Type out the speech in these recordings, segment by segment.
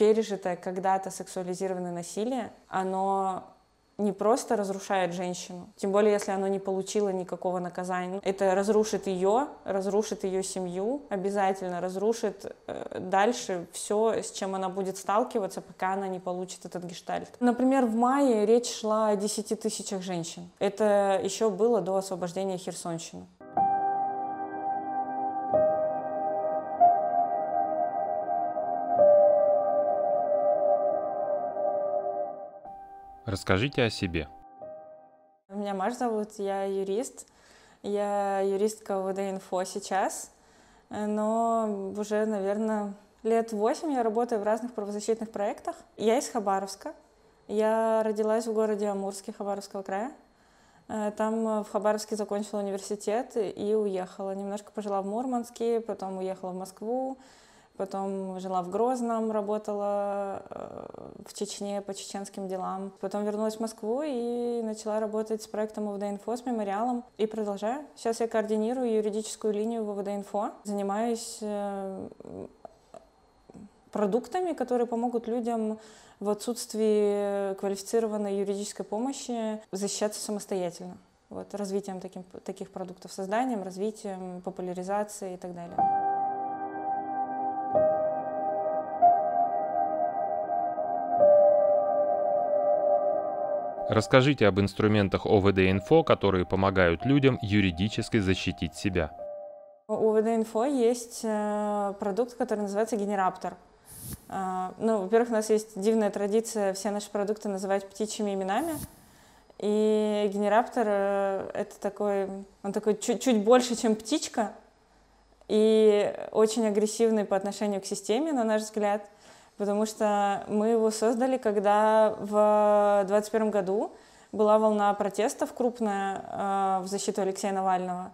пережитое когда-то сексуализированное насилие, оно не просто разрушает женщину, тем более если оно не получило никакого наказания. Это разрушит ее, разрушит ее семью, обязательно разрушит э, дальше все, с чем она будет сталкиваться, пока она не получит этот гештальт. Например, в мае речь шла о 10 тысячах женщин. Это еще было до освобождения Херсонщины. Расскажите о себе. Меня Маш зовут, я юрист. Я юристка ВД-инфо сейчас, но уже, наверное, лет восемь я работаю в разных правозащитных проектах. Я из Хабаровска. Я родилась в городе Амурске Хабаровского края. Э, там э, в Хабаровске закончила университет и уехала. Немножко пожила в Мурманске, потом уехала в Москву, потом жила в Грозном, работала э, в Чечне по чеченским делам. Потом вернулась в Москву и начала работать с проектом УВД-инфо, с мемориалом. И продолжаю. Сейчас я координирую юридическую линию в УВД-инфо. Занимаюсь э, продуктами, которые помогут людям в отсутствии квалифицированной юридической помощи защищаться самостоятельно. Вот, развитием таким, таких продуктов, созданием, развитием, популяризацией и так далее. Расскажите об инструментах ОВД-инфо, которые помогают людям юридически защитить себя. У ОВД-инфо есть э, продукт, который называется «Генераптор». Э, ну, во-первых, у нас есть дивная традиция все наши продукты называть птичьими именами. И генераптор э, — это такой, он такой чуть-чуть больше, чем птичка, и очень агрессивный по отношению к системе, на наш взгляд — потому что мы его создали, когда в 2021 году была волна протестов крупная э, в защиту Алексея Навального.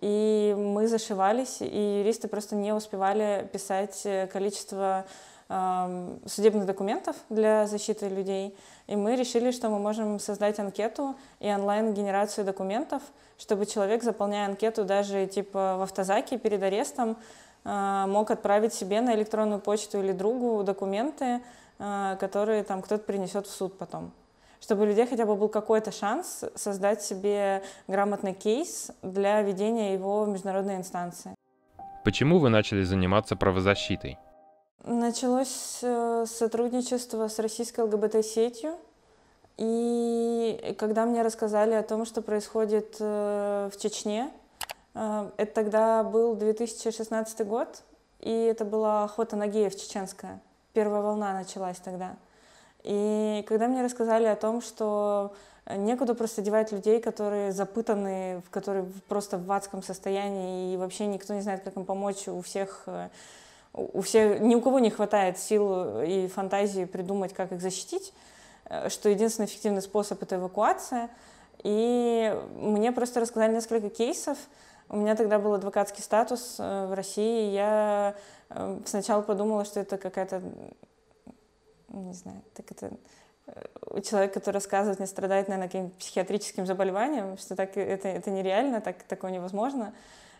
И мы зашивались, и юристы просто не успевали писать э, количество эм, судебных документов для защиты людей. И мы решили, что мы можем создать анкету и онлайн-генерацию документов, чтобы человек, заполняя анкету даже типа в автозаке перед арестом, а, мог отправить себе на электронную почту или другу документы, а, которые там кто-то принесет в суд потом. Чтобы у людей хотя бы был какой-то шанс создать себе грамотный кейс для ведения его в международной инстанции. Почему вы начали заниматься правозащитой? Началось э, сотрудничество с российской ЛГБТ-сетью. И когда мне рассказали о том, что происходит э, в Чечне, Э, это тогда был 2016 год, и это была охота на геев чеченская. Первая волна началась тогда. И когда мне рассказали о том, что некуда просто девать людей, которые запытаны, которые просто в адском состоянии, и вообще никто не знает, как им помочь, у всех э, у всех, ни у кого не хватает сил и фантазии придумать, как их защитить, э, что единственный эффективный способ — это эвакуация. И мне просто рассказали несколько кейсов, у меня тогда был адвокатский статус э, в России, я э, сначала подумала, что это какая-то, не знаю, так это э, у человека, который рассказывает, не страдает, наверное, каким-то психиатрическим заболеванием, что так это, это нереально, так, такое невозможно.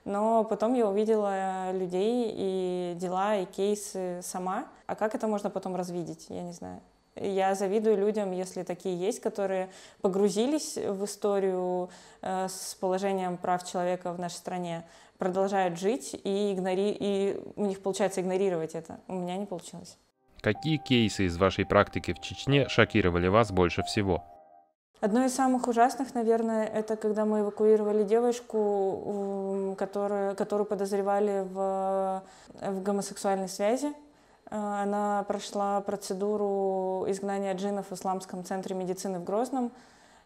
Но потом я увидела людей и дела, и кейсы сама. А как это можно потом развидеть, я не знаю. Я завидую людям, если такие есть, которые погрузились в историю э, с положением прав человека в нашей стране, продолжают жить и, игнори... и у них получается игнорировать это. У меня не получилось. Какие кейсы из вашей практики в Чечне шокировали вас больше всего? Одно из самых ужасных, наверное, это когда мы эвакуировали девочку, которую, которую подозревали в, в гомосексуальной связи. Э, она прошла процедуру изгнания джинов в Исламском центре медицины в Грозном,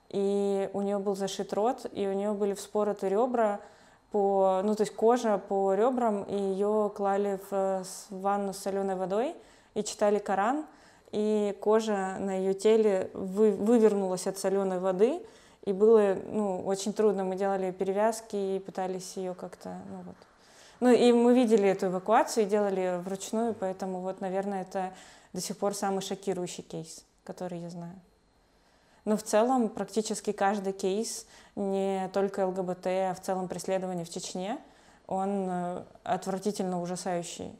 и у нее был зашит рот, и у нее были вспороты ребра, по, ну, то есть кожа по ребрам, и ее клали в ванну с соленой водой и читали Коран, и кожа на ее теле вы, вывернулась от соленой воды, и было ну, очень трудно. Мы делали перевязки и пытались ее как-то ну, вот, ну и мы видели эту эвакуацию и делали вручную, поэтому вот, наверное, это до сих пор самый шокирующий кейс, который я знаю. Но в целом практически каждый кейс, не только ЛГБТ, а в целом преследование в Чечне, он э, отвратительно ужасающий.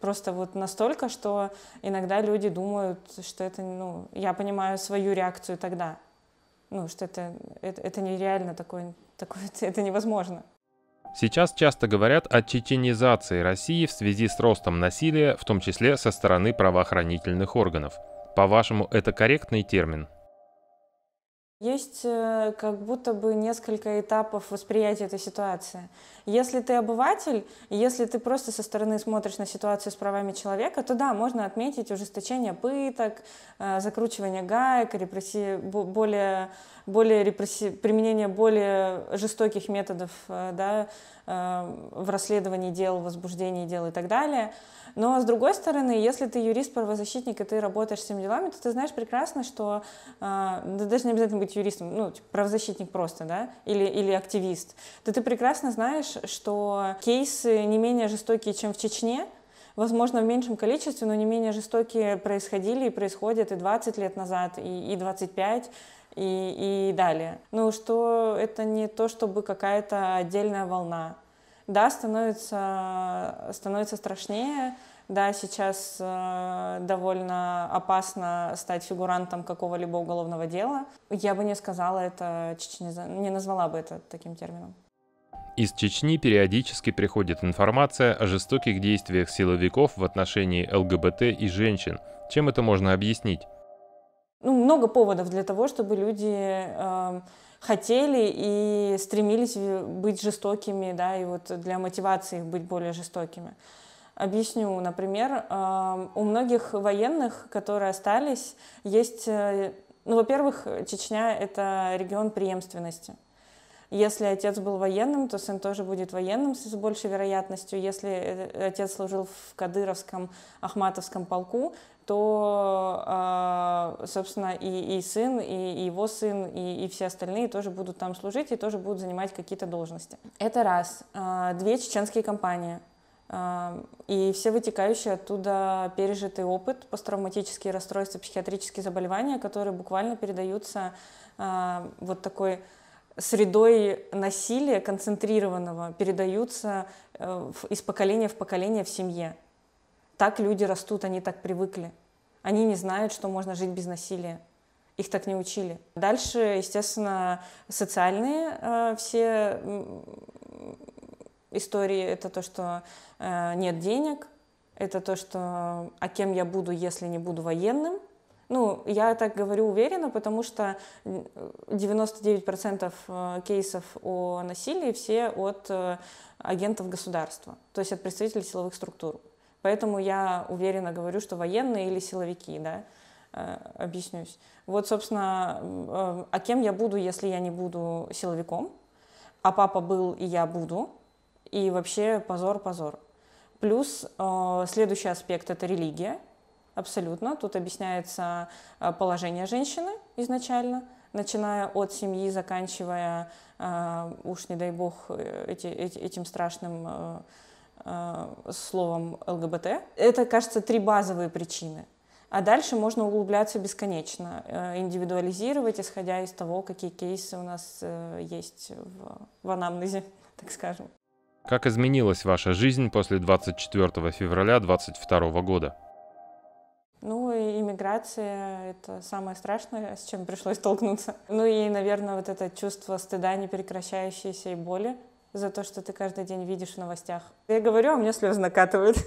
Просто вот настолько, что иногда люди думают, что это, ну, я понимаю свою реакцию тогда, ну, что это, это, это нереально такое, такое, это невозможно. Сейчас часто говорят о чеченизации России в связи с ростом насилия, в том числе со стороны правоохранительных органов. По-вашему, это корректный термин? Есть э, как будто бы несколько этапов восприятия этой ситуации. Если ты обыватель, если ты просто со стороны смотришь на ситуацию с правами человека, то да, можно отметить ужесточение пыток, э, закручивание гаек, репрессии, более более репресси... применение более жестоких методов э, да, э, в расследовании дел, возбуждении дел и так далее. Но, с другой стороны, если ты юрист, правозащитник, и ты работаешь с этими делами, то ты знаешь прекрасно, что э, да, даже не обязательно быть юристом, ну, типа, правозащитник просто, да, или, или активист, то ты прекрасно знаешь, что кейсы не менее жестокие, чем в Чечне, возможно, в меньшем количестве, но не менее жестокие происходили и происходят и 20 лет назад, и, и 25, и, и далее. Ну, что это не то, чтобы какая-то отдельная волна. Да, становится, становится страшнее, да, сейчас э, довольно опасно стать фигурантом какого-либо уголовного дела. Я бы не сказала это, не назвала бы это таким термином. Из Чечни периодически приходит информация о жестоких действиях силовиков в отношении ЛГБТ и женщин. Чем это можно объяснить? ну, много поводов для того, чтобы люди э, хотели и стремились быть жестокими, да, и вот для мотивации их быть более жестокими. Объясню, например, э, у многих военных, которые остались, есть, э, ну, во-первых, Чечня — это регион преемственности. Если отец был военным, то сын тоже будет военным с большей вероятностью. Если э, отец служил в Кадыровском, Ахматовском полку, то, а, собственно, и, и сын, и, его сын, и, и все остальные тоже будут там служить и тоже будут занимать какие-то должности. Это раз. А, две чеченские компании. А, и все вытекающие оттуда пережитый опыт, посттравматические расстройства, психиатрические заболевания, которые буквально передаются вот такой средой насилия концентрированного передаются э, из поколения в поколение в семье. Так люди растут, они так привыкли. Они не знают, что можно жить без насилия. Их так не учили. Дальше, естественно, социальные э, все истории. Это то, что э, нет денег, это то, что а кем я буду, если не буду военным – ну, я так говорю уверенно, потому что 99% э, кейсов о насилии все от э, агентов государства, то есть от представителей силовых структур. Поэтому я уверенно говорю, что военные или силовики, да, э, объяснюсь. Вот, собственно, а кем я буду, если я не буду силовиком? А папа был, и я буду. И вообще позор, позор. Плюс следующий аспект – это религия – Абсолютно. Тут объясняется э, положение женщины изначально, начиная от семьи, заканчивая, э, уж не дай бог, э, этим страшным словом ЛГБТ. Это, кажется, три базовые причины. А дальше можно углубляться бесконечно, индивидуализировать, исходя из того, какие кейсы у нас есть в, в анамнезе, так скажем. Как изменилась ваша жизнь после 24 февраля 2022 года? Ну и иммиграция — это самое страшное, с чем пришлось столкнуться. Ну и, наверное, вот это чувство стыда непрекращающееся и боли за то, что ты каждый день видишь в новостях. Я говорю, а мне слезы накатывают.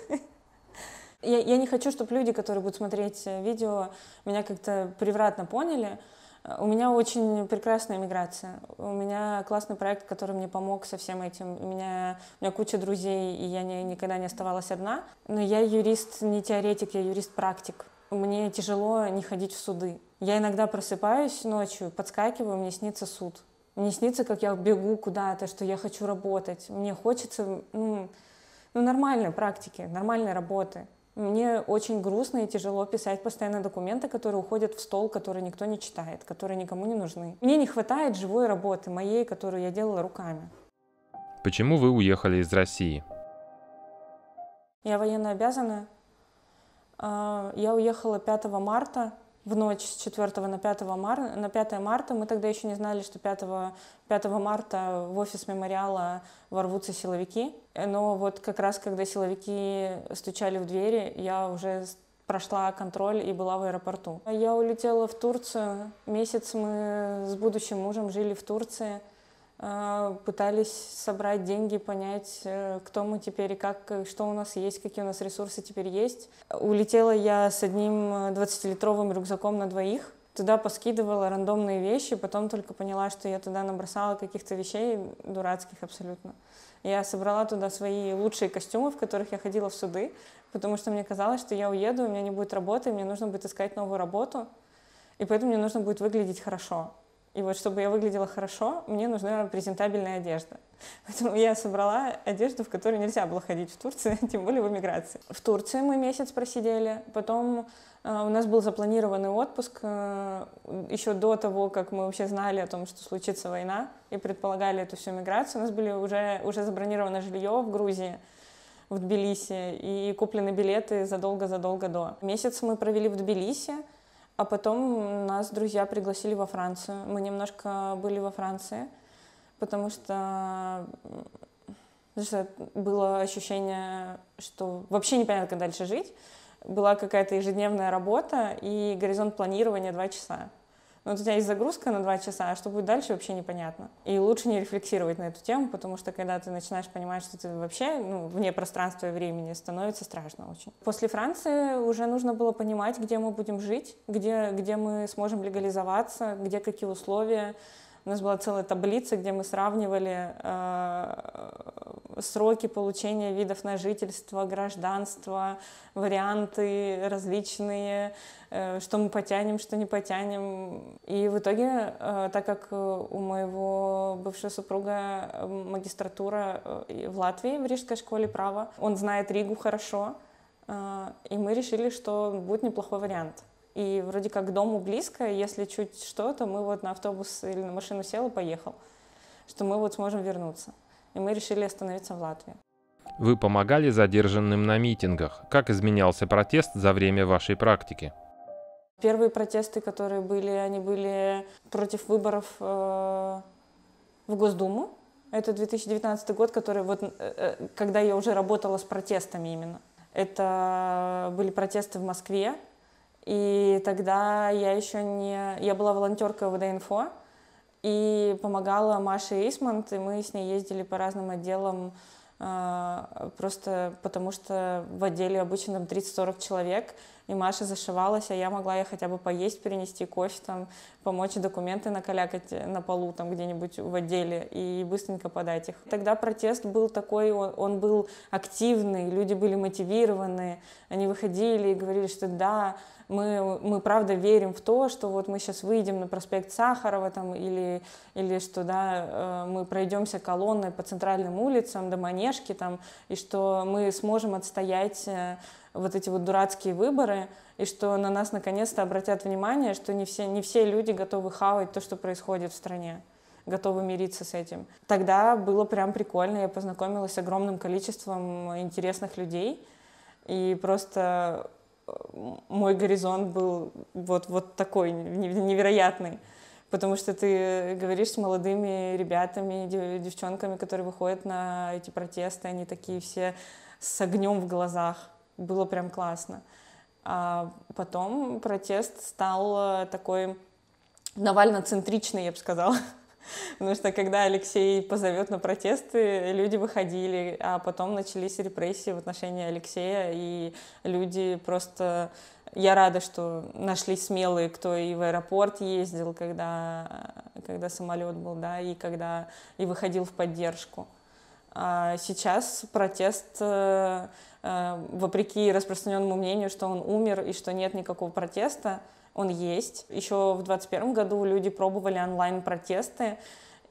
Я, я не хочу, чтобы люди, которые будут смотреть э, видео, меня как-то превратно поняли. Э, у меня очень прекрасная миграция. У меня классный проект, который мне помог со всем этим. У меня, у меня куча друзей, и я не, никогда не оставалась одна. Но я юрист не теоретик, я юрист-практик. Мне тяжело не ходить в суды. Я иногда просыпаюсь ночью, подскакиваю, мне снится суд. Мне снится, как я бегу куда-то, что я хочу работать. Мне хочется ну, ну, нормальной практики, нормальной работы. Мне очень грустно и тяжело писать постоянно документы, которые уходят в стол, которые никто не читает, которые никому не нужны. Мне не хватает живой работы, моей, которую я делала руками. Почему вы уехали из России? Я военно обязана. Я уехала 5 марта в ночь с 4 на 5, мар... на 5 марта. Мы тогда еще не знали, что 5, 5 марта в офис мемориала ворвутся силовики. Но вот как раз, когда силовики стучали в двери, я уже прошла контроль и была в аэропорту. Я улетела в Турцию. Месяц мы с будущим мужем жили в Турции. А, пытались собрать деньги, понять, э, кто мы теперь и как, э, что у нас есть, какие у нас ресурсы теперь есть. Улетела я с одним 20-литровым э, рюкзаком на двоих, туда поскидывала рандомные вещи, потом только поняла, что я туда набросала каких-то вещей дурацких абсолютно. Я собрала туда свои лучшие костюмы, в которых я ходила в суды, потому что мне казалось, что я уеду, у меня не будет работы, мне нужно будет искать новую работу, и поэтому мне нужно будет выглядеть хорошо. И вот чтобы я выглядела хорошо, мне нужна презентабельная одежда. Поэтому я собрала одежду, в которой нельзя было ходить в Турции, тем более в эмиграции. В Турции мы месяц просидели, потом э, у нас был запланированный отпуск э, еще до того, как мы вообще знали о том, что случится война и предполагали эту всю миграцию. У нас были уже, уже забронировано жилье в Грузии в Тбилиси и куплены билеты задолго-задолго до. Месяц мы провели в Тбилиси, а потом нас друзья пригласили во Францию. Мы немножко были во Франции, потому что, потому что было ощущение, что вообще непонятно, как дальше жить. Была какая-то ежедневная работа и горизонт планирования 2 часа но ну, вот у тебя есть загрузка на два часа, а что будет дальше, вообще непонятно. И лучше не рефлексировать на эту тему, потому что когда ты начинаешь понимать, что ты вообще ну, вне пространства и времени, становится страшно очень. После Франции уже нужно было понимать, где мы будем жить, где, где мы сможем легализоваться, где какие условия. У нас была целая таблица, где мы сравнивали э, сроки получения видов на жительство, гражданство, варианты различные, э, что мы потянем, что не потянем. И в итоге, э, так как э, у моего бывшего супруга магистратура в Латвии, в Рижской школе права, он знает Ригу хорошо, и мы решили, что будет неплохой вариант. И вроде как к дому близко, если чуть что, то мы вот на автобус или на машину сел и поехал, что мы вот сможем вернуться и мы решили остановиться в Латвии. Вы помогали задержанным на митингах. Как изменялся протест за время вашей практики? Первые протесты, которые были, они были против выборов э, в Госдуму. Это 2019 год, который вот, э, э, когда я уже работала с протестами именно. Это были протесты в Москве, и тогда я еще не... Я была волонтеркой в ВД-инфо, и помогала Маша Эйсмонт, и мы с ней ездили по разным отделам, а, просто потому что в отделе обычно там 30-40 человек, и Маша зашивалась, а я могла ей хотя бы поесть, перенести кофе, там, помочь документы накалякать э, на полу там где-нибудь в отделе и быстренько подать их. Тогда протест был такой, он, он был активный, люди были мотивированы, они выходили и говорили, что да, мы, мы правда верим в то, что вот мы сейчас выйдем на проспект Сахарова там, или, или что да, э, мы пройдемся колонной по центральным улицам до Манежки там, и что мы сможем отстоять э, вот эти вот дурацкие выборы, и что на нас наконец-то обратят внимание, что не все, не все люди готовы хавать то, что происходит в стране готовы мириться с этим. Тогда было прям прикольно, я познакомилась с огромным количеством интересных людей, и просто э, мой горизонт был вот, вот такой невероятный. Потому что ты говоришь с молодыми ребятами, девчонками, которые выходят на эти протесты, они такие все с огнем в глазах было прям классно. А потом протест стал э, такой Навально-центричный, я бы сказала. Потому что когда Алексей позовет на протесты, люди выходили, а потом начались репрессии в отношении Алексея, и люди просто... Я рада, что нашли смелые, кто и в аэропорт ездил, когда, когда самолет был, да, и когда и выходил в поддержку. А сейчас протест, э, э, вопреки распространенному мнению, что он умер и что нет никакого протеста, он есть. Еще в 2021 году люди пробовали онлайн-протесты,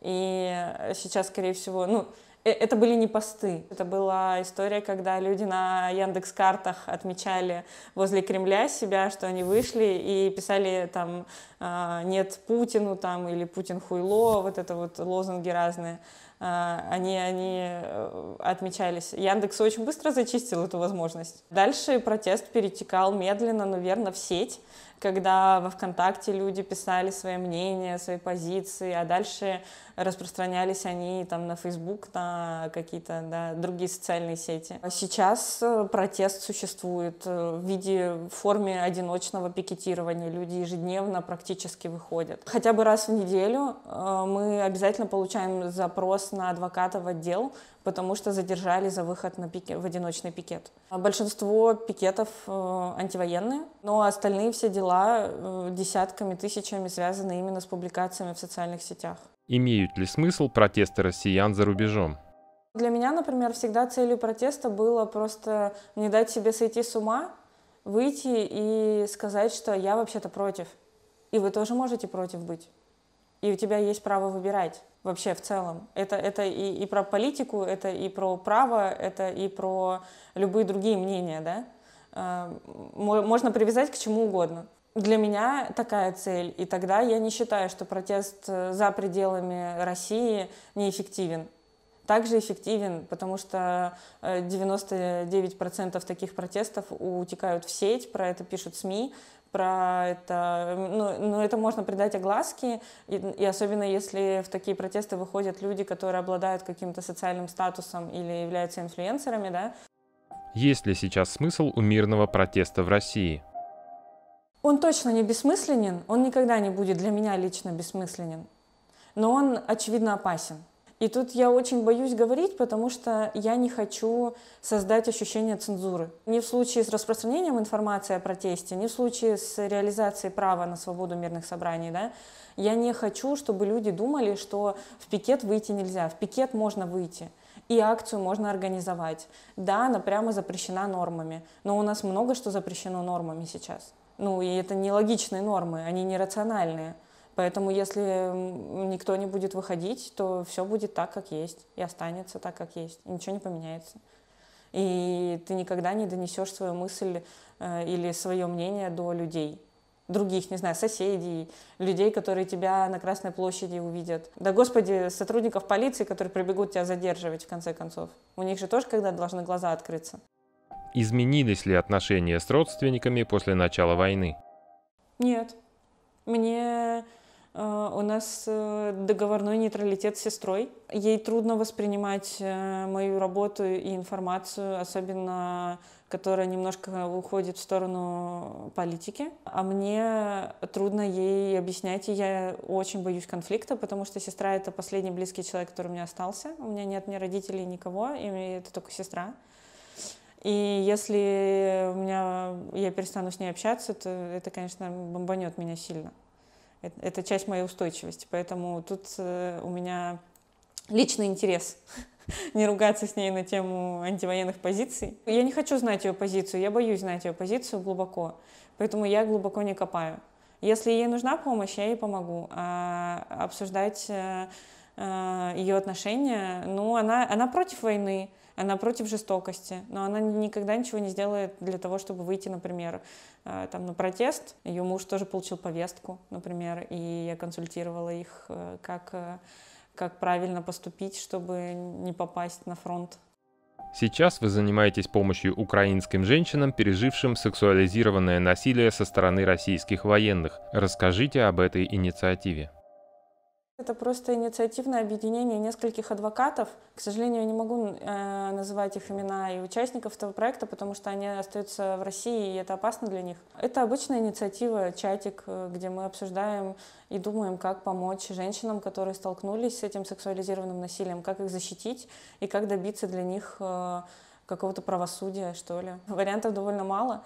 и сейчас, скорее всего, ну, э, это были не посты. Это была история, когда люди на Яндекс картах отмечали возле Кремля себя, что они вышли и писали там «нет Путину» там, или «Путин хуйло», вот это вот лозунги разные. А, они, они э, отмечались. Яндекс очень быстро зачистил эту возможность. Дальше протест перетекал медленно, но верно в сеть, когда во ВКонтакте люди писали свои мнения, свои позиции, а дальше распространялись они там на Facebook, на какие-то да, другие социальные сети. А сейчас э, протест существует э, в виде в форме одиночного пикетирования. Люди ежедневно практически выходят. Хотя бы раз в неделю э, мы обязательно получаем запрос на адвоката в отдел, потому что задержали за выход на пике в одиночный пикет. А большинство пикетов антивоенные, но остальные все дела десятками, тысячами связаны именно с публикациями в социальных сетях. Имеют ли смысл протесты россиян за рубежом? Для меня, например, всегда целью протеста было просто не дать себе сойти с ума, выйти и сказать, что я вообще-то против. И вы тоже можете против быть. И у тебя есть право выбирать вообще в целом. Это, это и, и про политику, это и про право, это и про любые другие мнения, да? Э, можно привязать к чему угодно для меня такая цель, и тогда я не считаю, что протест э, за пределами России неэффективен. Также эффективен, потому что 99% э, таких протестов утекают в сеть, про это пишут СМИ, про это, ну, ну это можно придать огласке, и, и особенно если в такие протесты выходят люди, которые обладают каким-то социальным статусом или являются инфлюенсерами, да. Есть ли сейчас смысл у мирного протеста в России? Он точно не бессмысленен, он никогда не будет для меня лично бессмысленен, но он, очевидно, опасен. И тут я очень боюсь говорить, потому что я не хочу создать ощущение цензуры. Ни в случае с распространением информации о протесте, ни в случае с реализацией права на свободу мирных собраний. Да, я не хочу, чтобы люди думали, что в пикет выйти нельзя, в пикет можно выйти. И акцию можно организовать. Да, она прямо запрещена нормами, но у нас много что запрещено нормами сейчас. Ну, и это нелогичные нормы, они нерациональные. Поэтому если никто не будет выходить, то все будет так, как есть, и останется так, как есть, и ничего не поменяется. И ты никогда не донесешь свою мысль э, или свое мнение до людей других, не знаю, соседей, людей, которые тебя на Красной площади увидят. Да, господи, сотрудников полиции, которые прибегут тебя задерживать, в конце концов. У них же тоже когда должны глаза открыться изменились ли отношения с родственниками после начала войны? Нет. Мне э, у нас э, договорной нейтралитет с сестрой. Ей трудно воспринимать э, мою работу и информацию, особенно которая немножко уходит в сторону политики. А мне трудно ей объяснять, и я очень боюсь конфликта, потому что сестра — это последний близкий человек, который у меня остался. У меня нет ни родителей, никого, и это только сестра. И если у меня, я перестану с ней общаться, то это, конечно, бомбанет меня сильно. Это, это часть моей устойчивости. Поэтому тут э, у меня личный интерес не ругаться с ней на тему антивоенных позиций. Я не хочу знать ее позицию, я боюсь знать ее позицию глубоко, поэтому я глубоко не копаю. Если ей нужна помощь, я ей помогу. А обсуждать э, э, ее отношения, ну, она, она против войны, она против жестокости, но она никогда ничего не сделает для того, чтобы выйти, например, э, там, на протест. Ее муж тоже получил повестку, например, и я консультировала их, э, как, э, как правильно поступить, чтобы не попасть на фронт. Сейчас вы занимаетесь помощью украинским женщинам, пережившим сексуализированное насилие со стороны российских военных. Расскажите об этой инициативе. Это просто инициативное объединение нескольких адвокатов. К сожалению, я не могу э, называть их имена и участников этого проекта, потому что они остаются в России, и это опасно для них. Это обычная инициатива, чатик, э, где мы обсуждаем и думаем, как помочь женщинам, которые столкнулись с этим сексуализированным насилием, как их защитить и как добиться для них э, какого-то правосудия, что ли. Вариантов довольно мало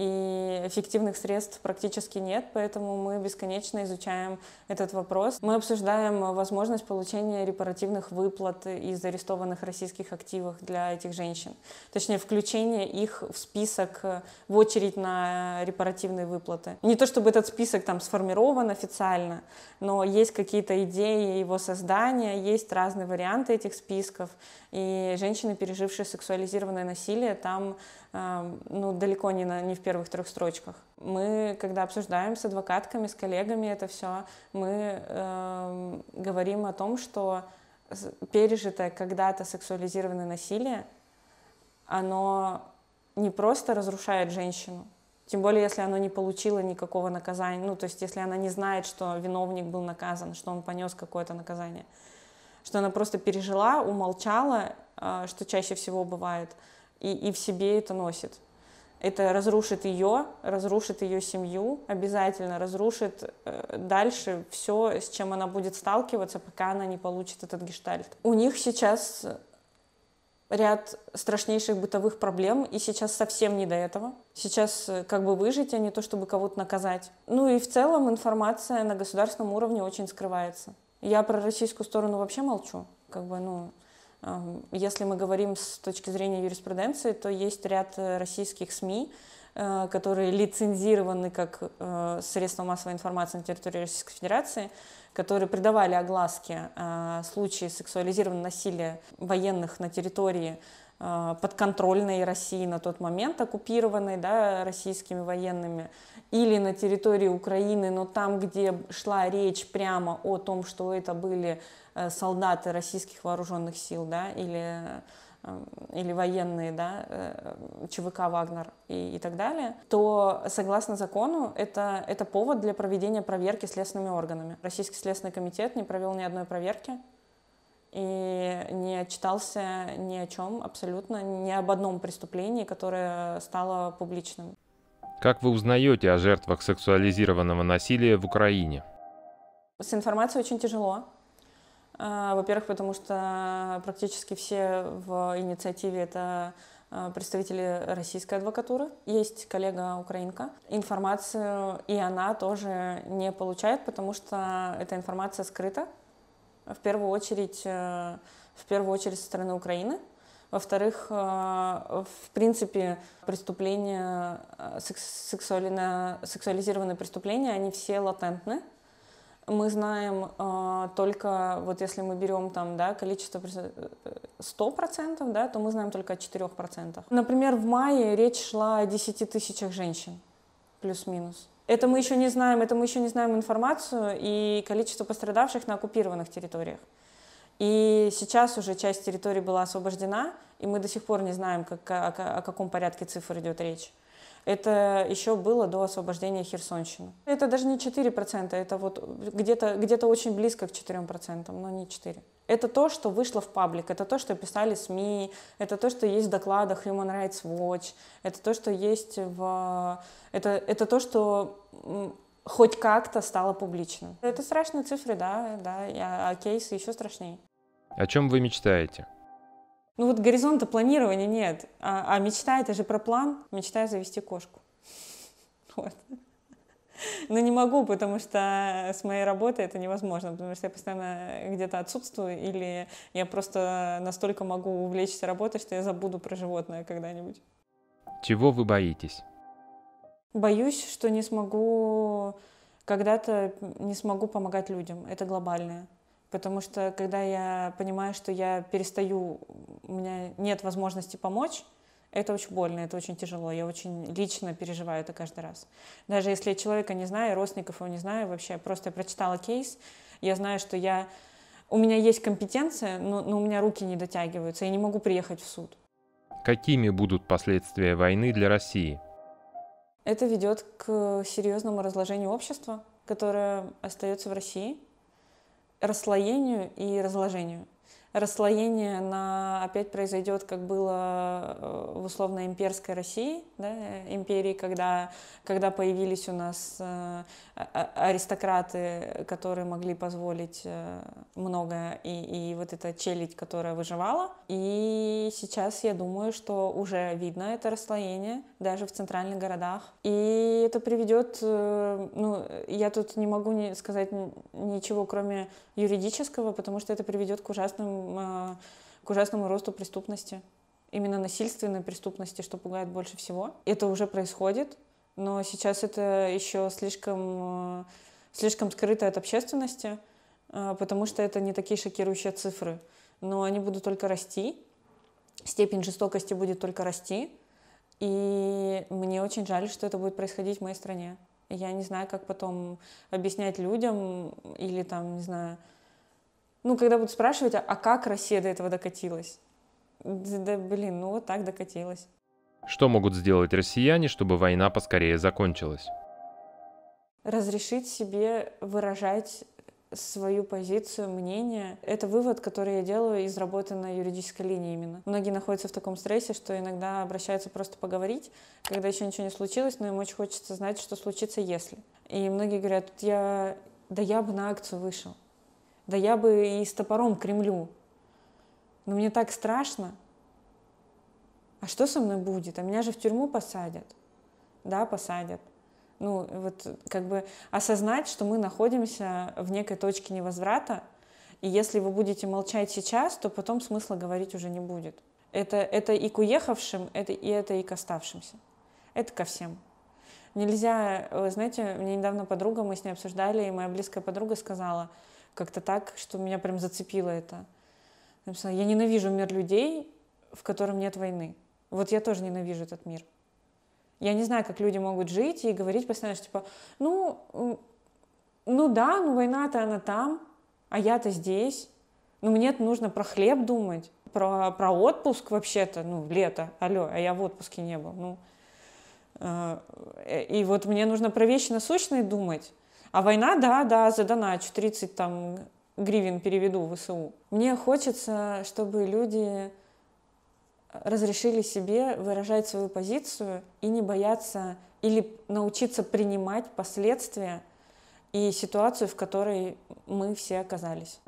и эффективных средств практически нет, поэтому мы бесконечно изучаем этот вопрос. Мы обсуждаем возможность получения репаративных выплат из арестованных российских активов для этих женщин, точнее включение их в список, э, в очередь на репаративные выплаты. Не то чтобы этот список там сформирован официально, но есть какие-то идеи его создания, есть разные варианты этих списков, и женщины, пережившие сексуализированное насилие, там ну, далеко не, на, не в первых трех строчках. Мы, когда обсуждаем с адвокатками, с коллегами это все, мы э, говорим о том, что пережитое когда-то сексуализированное насилие, оно не просто разрушает женщину, тем более, если оно не получило никакого наказания, ну, то есть, если она не знает, что виновник был наказан, что он понес какое-то наказание, что она просто пережила, умолчала, а, что чаще всего бывает – и, и в себе это носит. Это разрушит ее, разрушит ее семью, обязательно разрушит э, дальше все, с чем она будет сталкиваться, пока она не получит этот гештальт. У них сейчас ряд страшнейших бытовых проблем, и сейчас совсем не до этого. Сейчас э, как бы выжить, а не то, чтобы кого-то наказать. Ну и в целом информация на государственном уровне очень скрывается. Я про российскую сторону вообще молчу. Как бы, ну, если мы говорим с точки зрения юриспруденции, то есть ряд э, российских СМИ, э, которые лицензированы как э, средства массовой информации на территории Российской Федерации, которые придавали огласке случаи сексуализированного насилия военных на территории а, подконтрольной России на тот момент, оккупированной да, российскими военными, или на территории Украины, но там, где шла речь прямо о том, что это были э, солдаты российских вооруженных сил, да, или, э, или военные, да, э, ЧВК «Вагнер» и, и так далее, то, согласно закону, это, это повод для проведения проверки следственными органами. Российский следственный комитет не провел ни одной проверки и не отчитался ни о чем абсолютно, ни об одном преступлении, которое стало публичным. Как вы узнаете о жертвах сексуализированного насилия в Украине? С информацией очень тяжело. А, во-первых, потому что практически все в инициативе это а, представители российской адвокатуры. Есть коллега украинка. Информацию и она тоже не получает, потому что эта информация скрыта в первую очередь, э, в первую очередь со стороны Украины. Во-вторых, э, в принципе, преступления, э, сексуально, сексуализированные преступления, они все латентны. Мы знаем только, вот если мы берем там, да, количество 100%, да, то мы знаем только о 4%. Например, в мае речь шла о 10 тысячах женщин, плюс-минус. Это мы еще не знаем, это мы еще не знаем информацию и количество пострадавших на оккупированных территориях. И сейчас уже часть территории была освобождена, и мы до сих пор не знаем, как, о, о каком порядке цифр идет речь. Это еще было до освобождения Херсонщины. Это даже не 4%, это вот где-то где, -то, очень близко к 4%, но не 4%. Это то, что вышло в паблик, это то, что писали СМИ, это то, что есть в докладах Human Rights Watch, это то, что есть в... Это, это то, что хоть как-то стало публичным. Это страшные цифры, да, да, а, а, кейсы еще страшнее. О чем вы мечтаете? Ну вот горизонта планирования нет, а, а мечта это же про план, мечтаю завести кошку. Вот. Но не могу, потому что с моей работы это невозможно, потому что я постоянно где-то отсутствую, или я просто настолько могу увлечься работой, что я забуду про животное когда-нибудь. Чего вы боитесь? Боюсь, что не смогу когда-то не смогу помогать людям. Это глобальное. Потому что когда я понимаю, что я перестаю, у меня нет возможности помочь, это очень больно, это очень тяжело. Я очень лично переживаю это каждый раз. Даже если я человека не знаю, родственников его не знаю, вообще просто я прочитала кейс, я знаю, что я... У меня есть компетенция, но, но у меня руки не дотягиваются, я не могу приехать в суд. Какими будут последствия войны для России? Это ведет к серьезному разложению общества, которое остается в России, расслоению и разложению расслоение на опять произойдет, как было э, в условно имперской России, да, империи, когда, когда появились у нас э, а, а, аристократы, которые могли позволить э, многое, и, и вот эта челядь, которая выживала. И сейчас я думаю, что уже видно это расслоение даже в центральных городах. И это приведет, ну, я тут не могу не сказать ничего, кроме юридического, потому что это приведет к ужасным а, к ужасному росту преступности. Именно насильственной преступности, что пугает больше всего. Это уже происходит, но сейчас это еще слишком, а, слишком скрыто от общественности, а, потому что это не такие шокирующие цифры. Но они будут только расти, степень жестокости будет только расти, и мне очень жаль, что это будет происходить в моей стране. Я не знаю, как потом объяснять людям или там, не знаю, ну, когда будут спрашивать, «А, а как Россия до этого докатилась? Да, да блин, ну вот так докатилась. Что могут сделать россияне, чтобы война поскорее закончилась? Разрешить себе выражать свою позицию, мнение. Это вывод, который я делаю из работы на юридической линии именно. Многие находятся в таком стрессе, что иногда обращаются просто поговорить, когда еще ничего не случилось, но им очень хочется знать, что случится, если. И многие говорят, я... да я бы на акцию вышел. Да я бы и с топором к Кремлю. Но мне так страшно. А что со мной будет? А меня же в тюрьму посадят. Да, посадят. Ну, вот как бы осознать, что мы находимся в некой точке невозврата, и если вы будете молчать сейчас, то потом смысла говорить уже не будет. Это, это и к уехавшим, это, и это и к оставшимся. Это ко всем. Нельзя, вы э, знаете, мне недавно подруга, мы с ней обсуждали, и моя близкая подруга сказала, как-то так, что меня прям зацепило это. Написано, я ненавижу мир людей, в котором нет войны. Вот я тоже ненавижу этот мир. Я не знаю, как люди могут жить и говорить постоянно, что типа, ну, ну да, ну война-то она там, а я-то здесь. Ну мне нужно про хлеб думать, про, про отпуск вообще-то, ну лето, алло, а я в отпуске не был. Ну, а, э, и вот мне нужно про вещи насущные думать. А война, да, да, за задоначу, 30 там гривен переведу в ВСУ. Мне хочется, чтобы люди разрешили себе выражать свою позицию и не бояться или научиться принимать последствия и ситуацию, в которой мы все оказались.